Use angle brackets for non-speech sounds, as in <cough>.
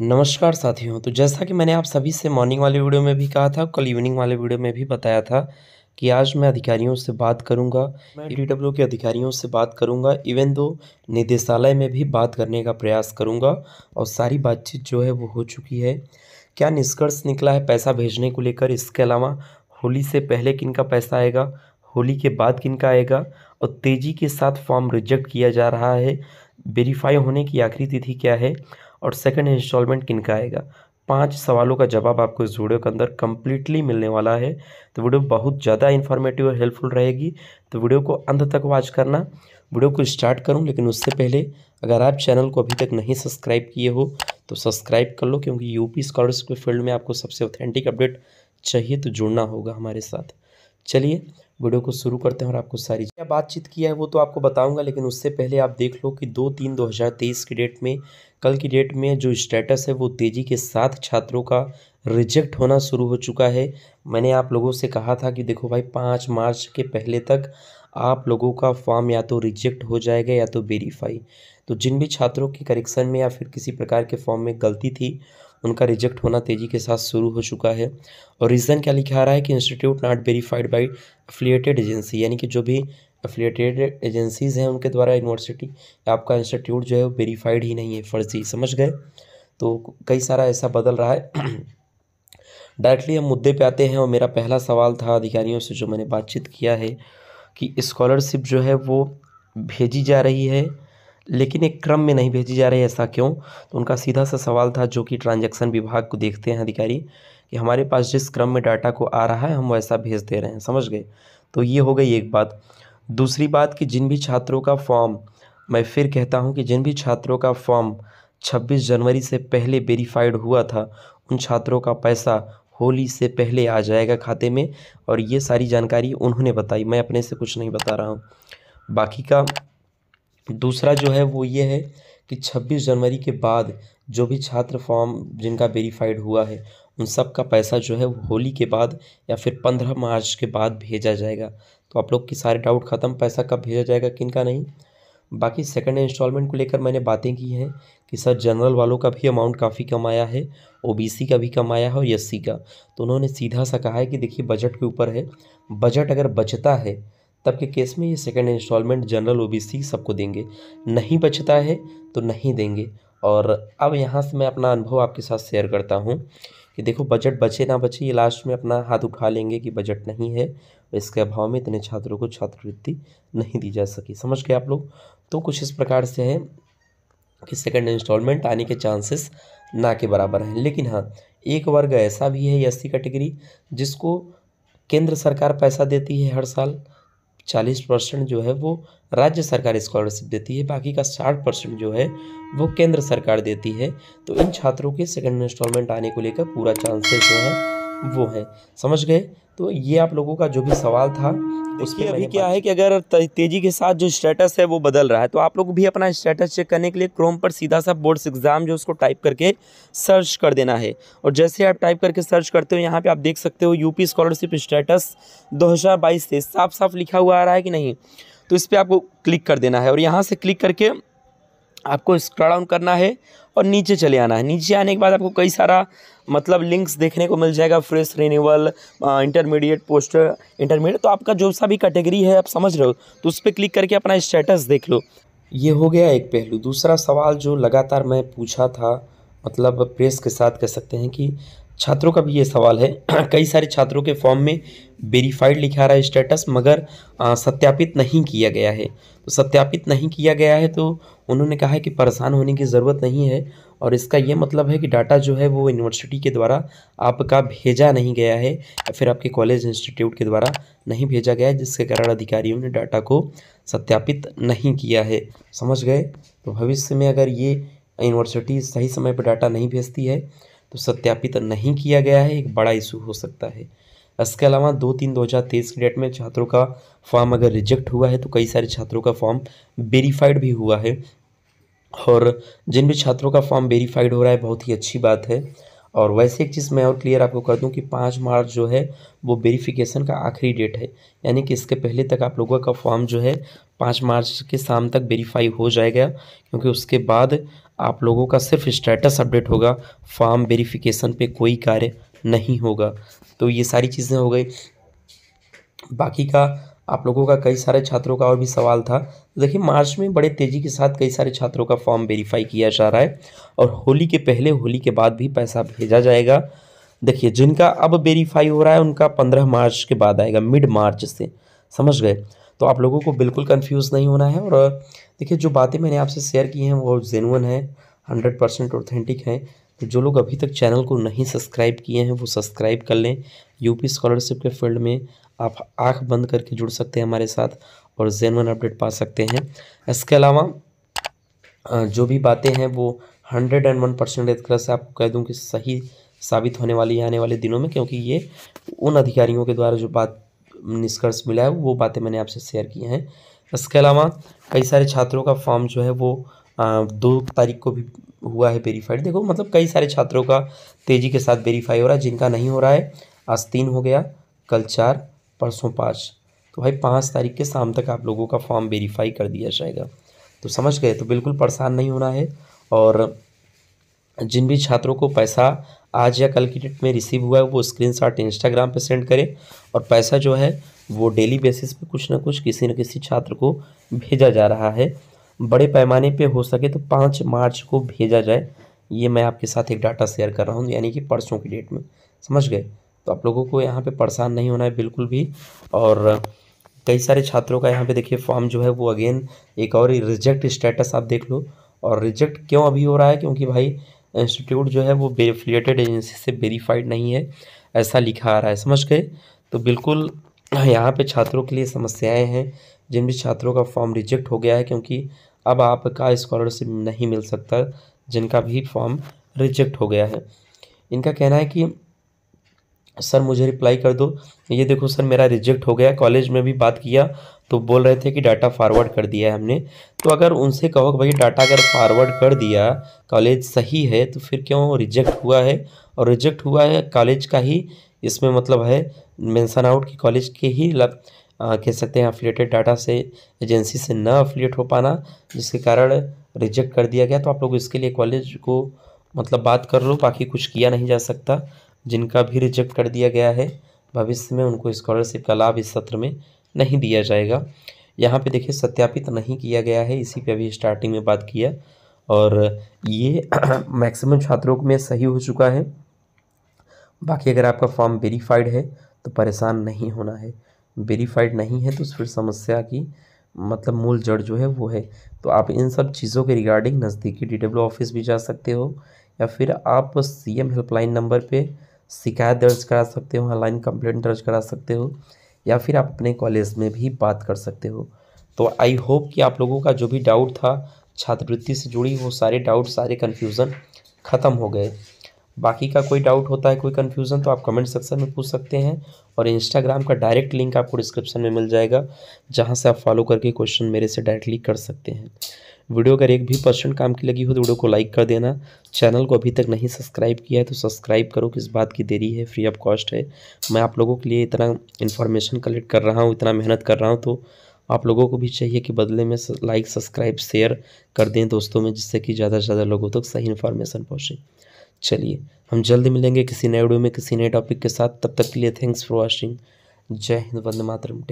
नमस्कार साथियों तो जैसा कि मैंने आप सभी से मॉर्निंग वाले वीडियो में भी कहा था कल इवनिंग वाले वीडियो में भी बताया था कि आज मैं अधिकारियों से बात करूंगा मैं डी के अधिकारियों से बात करूंगा इवन दो निदेशालय में भी बात करने का प्रयास करूंगा और सारी बातचीत जो है वो हो चुकी है क्या निष्कर्ष निकला है पैसा भेजने को लेकर इसके अलावा होली से पहले किन का पैसा आएगा होली के बाद किन का आएगा और तेज़ी के साथ फॉर्म रिजेक्ट किया जा रहा है वेरीफाई होने की आखिरी तिथि क्या है और सेकंड इंस्टॉलमेंट किन का आएगा पांच सवालों का जवाब आपको इस वीडियो के अंदर कम्प्लीटली मिलने वाला है तो वीडियो बहुत ज़्यादा इन्फॉर्मेटिव और हेल्पफुल रहेगी तो वीडियो को अंत तक वॉच करना वीडियो को स्टार्ट करूं लेकिन उससे पहले अगर आप चैनल को अभी तक नहीं सब्सक्राइब किए हो तो सब्सक्राइब कर लो क्योंकि यूपी स्कॉलरशिप के फील्ड में आपको सबसे ऑथेंटिक अपडेट चाहिए तो जुड़ना होगा हमारे साथ चलिए वीडियो को शुरू करते हैं और आपको सारी क्या बातचीत किया है वो तो आपको बताऊंगा लेकिन उससे पहले आप देख लो कि दो तीन दो हज़ार तेईस की डेट में कल की डेट में जो स्टेटस है वो तेज़ी के साथ छात्रों का रिजेक्ट होना शुरू हो चुका है मैंने आप लोगों से कहा था कि देखो भाई पाँच मार्च के पहले तक आप लोगों का फॉर्म या तो रिजेक्ट हो जाएगा या तो वेरीफाई तो जिन भी छात्रों के करेक्शन में या फिर किसी प्रकार के फॉर्म में गलती थी उनका रिजेक्ट होना तेज़ी के साथ शुरू हो चुका है और रीज़न क्या लिखा आ रहा है कि institute not verified by affiliated agency यानी कि जो भी अफिलिएटेड एजेंसीज़ हैं उनके द्वारा यूनिवर्सिटी आपका इंस्टीट्यूट जो है वो वेरीफाइड ही नहीं है फर्जी समझ गए तो कई सारा ऐसा बदल रहा है डायरेक्टली <clears throat> हम मुद्दे पे आते हैं और मेरा पहला सवाल था अधिकारियों से जो मैंने बातचीत किया है कि स्कॉलरशिप जो है वो भेजी जा रही है लेकिन एक क्रम में नहीं भेजी जा रही ऐसा क्यों तो उनका सीधा सा सवाल था जो कि ट्रांजैक्शन विभाग को देखते हैं अधिकारी कि हमारे पास जिस क्रम में डाटा को आ रहा है हम वैसा भेज दे रहे हैं समझ गए तो ये हो गई एक बात दूसरी बात कि जिन भी छात्रों का फॉर्म मैं फिर कहता हूँ कि जिन भी छात्रों का फॉर्म छब्बीस जनवरी से पहले वेरीफाइड हुआ था उन छात्रों का पैसा होली से पहले आ जाएगा खाते में और ये सारी जानकारी उन्होंने बताई मैं अपने से कुछ नहीं बता रहा हूँ बाकी का दूसरा जो है वो ये है कि छब्बीस जनवरी के बाद जो भी छात्र फॉर्म जिनका वेरीफाइड हुआ है उन सब का पैसा जो है होली के बाद या फिर पंद्रह मार्च के बाद भेजा जाएगा तो आप लोग के सारे डाउट ख़त्म पैसा कब भेजा जाएगा किन का नहीं बाकी सेकंड इंस्टॉलमेंट को लेकर मैंने बातें की हैं कि सर जनरल वालों का भी अमाउंट काफ़ी कम आया है ओबीसी का भी कम आया है और एस का तो उन्होंने सीधा सा कहा है कि देखिए बजट के ऊपर है बजट अगर बचता है तब के केस में ये सेकेंड इंस्टॉलमेंट जनरल ओबीसी सबको देंगे नहीं बचता है तो नहीं देंगे और अब यहाँ से मैं अपना अनुभव आपके साथ शेयर करता हूँ कि देखो बजट बचे ना बचे ये लास्ट में अपना हाथ उठा लेंगे कि बजट नहीं है इसके अभाव में इतने छात्रों को छात्रवृत्ति नहीं दी जा सकी समझ गए आप लोग तो कुछ इस प्रकार से है कि सेकंड इंस्टॉलमेंट आने के चांसेस ना के बराबर हैं लेकिन हाँ एक वर्ग ऐसा भी है एस कैटेगरी जिसको केंद्र सरकार पैसा देती है हर साल चालीस परसेंट जो है वो राज्य सरकार स्कॉलरशिप देती है बाकी का साठ परसेंट जो है वो केंद्र सरकार देती है तो इन छात्रों के सेकेंड इंस्टॉलमेंट आने को लेकर पूरा चांसेस जो है वो है समझ गए तो ये आप लोगों का जो भी सवाल था उसके अभी क्या है कि अगर तेज़ी के साथ जो स्टेटस है वो बदल रहा है तो आप लोग भी अपना स्टेटस चेक करने के लिए क्रोम पर सीधा सा बोर्ड्स एग्ज़ाम जो उसको टाइप करके सर्च कर देना है और जैसे आप टाइप करके सर्च करते हो यहाँ पे आप देख सकते हो यूपी स्कॉलरशिप स्टेटस दो से साफ साफ लिखा हुआ आ रहा है कि नहीं तो इस पर आपको क्लिक कर देना है और यहाँ से क्लिक करके आपको स्क्रॉल डाउन करना है और नीचे चले आना है नीचे आने के बाद आपको कई सारा मतलब लिंक्स देखने को मिल जाएगा fresh renewal intermediate post intermediate तो आपका जो सा भी कैटेगरी है आप समझ रहे हो तो उस पर क्लिक करके अपना स्टेटस देख लो ये हो गया एक पहलू दूसरा सवाल जो लगातार मैं पूछा था मतलब प्रेस के साथ कह सकते हैं कि छात्रों का भी ये सवाल है <clears throat> कई सारे छात्रों के फॉर्म में वेरीफाइड लिखा रहा है स्टेटस मगर आ, सत्यापित नहीं किया गया है तो सत्यापित नहीं किया गया है तो उन्होंने कहा है कि परेशान होने की ज़रूरत नहीं है और इसका ये मतलब है कि डाटा जो है वो यूनिवर्सिटी के द्वारा आपका भेजा नहीं गया है या फिर आपके कॉलेज इंस्टीट्यूट के द्वारा नहीं भेजा गया है जिसके कारण अधिकारियों ने डाटा को सत्यापित नहीं किया है समझ गए तो भविष्य में अगर ये यूनिवर्सिटी सही समय पर डाटा नहीं भेजती है तो सत्यापित नहीं किया गया है एक बड़ा इशू हो सकता है इसके अलावा दो तीन दो हज़ार तेईस की डेट में छात्रों का फॉर्म अगर रिजेक्ट हुआ है तो कई सारे छात्रों का फॉर्म वेरीफाइड भी हुआ है और जिन भी छात्रों का फॉर्म वेरीफाइड हो रहा है बहुत ही अच्छी बात है और वैसे एक चीज़ मैं और क्लियर आपको कर दूं कि पाँच मार्च जो है वो वेरिफिकेशन का आखिरी डेट है यानी कि इसके पहले तक आप लोगों का फॉर्म जो है पाँच मार्च के शाम तक वेरीफाई हो जाएगा क्योंकि उसके बाद आप लोगों का सिर्फ स्टेटस अपडेट होगा फॉर्म वेरिफिकेशन पे कोई कार्य नहीं होगा तो ये सारी चीज़ें हो गई बाकी का आप लोगों का कई सारे छात्रों का और भी सवाल था देखिए मार्च में बड़े तेज़ी के साथ कई सारे छात्रों का फॉर्म वेरीफाई किया जा रहा है और होली के पहले होली के बाद भी पैसा भेजा जाएगा देखिए जिनका अब वेरीफाई हो रहा है उनका पंद्रह मार्च के बाद आएगा मिड मार्च से समझ गए तो आप लोगों को बिल्कुल कन्फ्यूज़ नहीं होना है और देखिए जो बातें मैंने आपसे शेयर की हैं वो जेनुअन है हंड्रेड परसेंट ऑथेंटिक हैं तो जो लोग अभी तक चैनल को नहीं सब्सक्राइब किए हैं वो सब्सक्राइब कर लें यूपी स्कॉलरशिप के फील्ड में आप आँख बंद करके जुड़ सकते हैं हमारे साथ और जेनवन अपडेट पा सकते हैं इसके अलावा जो भी बातें हैं वो हंड्रेड एंड वन परसेंट एक तरह से आपको कह दूँ कि सही साबित होने वाली है आने वाले दिनों में क्योंकि ये उन अधिकारियों के द्वारा जो बात निष्कर्ष मिला है वो बातें मैंने आपसे शेयर की हैं इसके अलावा कई सारे छात्रों का फॉर्म जो है वो आ, दो तारीख को भी हुआ है वेरीफाइड देखो मतलब कई सारे छात्रों का तेज़ी के साथ वेरीफाई हो रहा है जिनका नहीं हो रहा है आज तीन हो गया कल चार परसों पाँच तो भाई पाँच तारीख के शाम तक आप लोगों का फॉर्म वेरीफाई कर दिया जाएगा तो समझ गए तो बिल्कुल परेशान नहीं होना है और जिन भी छात्रों को पैसा आज या कल की डेट में रिसीव हुआ है वो स्क्रीन शॉट इंस्टाग्राम पर सेंड करें और पैसा जो है वो डेली बेसिस पे कुछ ना कुछ किसी न किसी छात्र को भेजा जा रहा है बड़े पैमाने पे हो सके तो पाँच मार्च को भेजा जाए ये मैं आपके साथ एक डाटा शेयर कर रहा हूँ यानी कि परसों की डेट में समझ गए तो आप लोगों को यहाँ पे परेशान नहीं होना है बिल्कुल भी और कई सारे छात्रों का यहाँ पे देखिए फॉर्म जो है वो अगेन एक और रिजेक्ट स्टेटस आप देख लो और रिजेक्ट क्यों अभी हो रहा है क्योंकि भाई इंस्टीट्यूट जो है वो एफिलिएटेड एजेंसी से वेरीफाइड नहीं है ऐसा लिखा आ रहा है समझ गए तो बिल्कुल यहाँ पे छात्रों के लिए समस्याएं हैं जिन भी छात्रों का फॉर्म रिजेक्ट हो गया है क्योंकि अब आपका स्कॉलरशिप नहीं मिल सकता जिनका भी फॉर्म रिजेक्ट हो गया है इनका कहना है कि सर मुझे रिप्लाई कर दो ये देखो सर मेरा रिजेक्ट हो गया कॉलेज में भी बात किया तो बोल रहे थे कि डाटा फॉरवर्ड कर दिया है हमने तो अगर उनसे कहो कि भाई डाटा अगर फॉरवर्ड कर दिया कॉलेज सही है तो फिर क्यों रिजेक्ट हुआ है और रिजेक्ट हुआ है कॉलेज का ही इसमें मतलब है मेंशन आउट कि कॉलेज के ही लग, आ, कह सकते हैं अफिलेटेड डाटा से एजेंसी से ना अफिलेट हो पाना जिसके कारण रिजेक्ट कर दिया गया तो आप लोग इसके लिए कॉलेज को मतलब बात कर लो बाकी कुछ किया नहीं जा सकता जिनका भी रिजेक्ट कर दिया गया है भविष्य में उनको स्कॉलरशिप का लाभ इस सत्र में नहीं दिया जाएगा यहाँ पे देखिए सत्यापित नहीं किया गया है इसी पे अभी स्टार्टिंग में बात किया और ये मैक्सिमम <clears throat> छात्रों में सही हो चुका है बाकी अगर आपका फॉर्म वेरीफाइड है तो परेशान नहीं होना है वेरीफाइड नहीं है तो फिर समस्या की मतलब मूल जड़ जो है वो है तो आप इन सब चीज़ों के रिगार्डिंग नज़दीकी डब्ल्यू ऑफिस भी जा सकते हो या फिर आप सीएम हेल्पलाइन नंबर पे शिकायत दर्ज करा सकते हो ऑनलाइन कंप्लेंट दर्ज करा सकते हो या फिर आप अपने कॉलेज में भी बात कर सकते हो तो आई होप कि आप लोगों का जो भी डाउट था छात्रवृत्ति से जुड़ी वो सारे डाउट सारे कन्फ्यूज़न ख़त्म हो गए बाकी का कोई डाउट होता है कोई कन्फ्यूज़न तो आप कमेंट सेक्शन में पूछ सकते हैं और इंस्टाग्राम का डायरेक्ट लिंक आपको डिस्क्रिप्शन में मिल जाएगा जहाँ से आप फॉलो करके क्वेश्चन मेरे से डायरेक्टली कर सकते हैं वीडियो अगर एक भी परसेंट काम की लगी हो तो वीडियो को लाइक कर देना चैनल को अभी तक नहीं सब्सक्राइब किया है तो सब्सक्राइब करो किस बात की देरी है फ्री ऑफ कॉस्ट है मैं आप लोगों के लिए इतना इन्फॉर्मेशन कलेक्ट कर रहा हूँ इतना मेहनत कर रहा हूँ तो आप लोगों को भी चाहिए कि बदले में लाइक सब्सक्राइब शेयर कर दें दोस्तों में जिससे कि ज़्यादा से ज़्यादा लोगों तक तो सही इन्फॉर्मेशन पहुँचे चलिए हम जल्द मिलेंगे किसी नए वीडियो में किसी नए टॉपिक के साथ तब तक के लिए थैंक्स फॉर वॉचिंग जय हिंद वंदे मातरम